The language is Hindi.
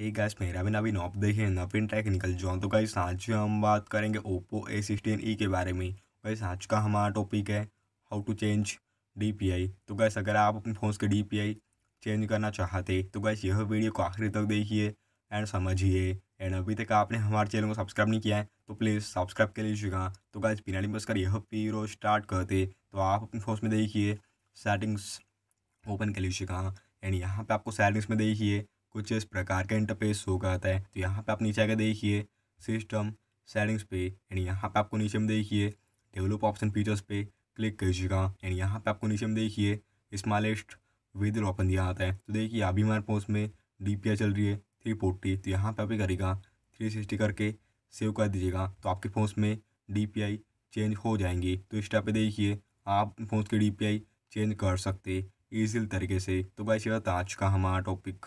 हे गैस मेरा भी ना अभी नॉप देखिए नवीन ट्रैक निकल जाऊँ तो गाइस आज हम बात करेंगे ओप्पो ए सिक्सटीन ई के बारे में गाइस आज का हमारा टॉपिक है how to change D P I तो गैस अगर आप अपने फ़ोन के डी पी आई चेंज करना चाहते तो गैस यह वीडियो को आखिरी तक देखिए एंड समझिए एंड अभी तक आपने हमारे चैनल को सब्सक्राइब नहीं किया है तो प्लीज़ सब्सक्राइब कर लीजिएगा तो गैस बिना बस कर यह पीरो स्टार्ट करते तो आप अपने फ़ोन में देखिए सेटिंग्स ओपन कर लीजिएगा एंड यहाँ पर आपको सेटिंग्स में देखिए कुछ इस प्रकार का इंटरफेस शो करता है तो यहाँ पे आप नीचे आगे देखिए सिस्टम सेटिंग्स पे एंड यहाँ पे आपको नीचे में देखिए डेवलप ऑप्शन फीचर्स पे क्लिक कीजिएगा एंड यहाँ पे आपको नीचे में देखिए स्मॉलेस्ट वेदर ऑप्शन दिया आता है तो देखिए अभी हमारे पास में डी चल रही है थ्री फोर्टी तो यहाँ पर आप करेगा थ्री सिक्सटी करके सेव कर दीजिएगा तो आपके फ़ोन में डी चेंज हो जाएंगी तो इस टाइप पर देखिए आप फ़ोन के डी चेंज कर सकते ईजी तरीके से तो भाई वैसे आज का हमारा टॉपिक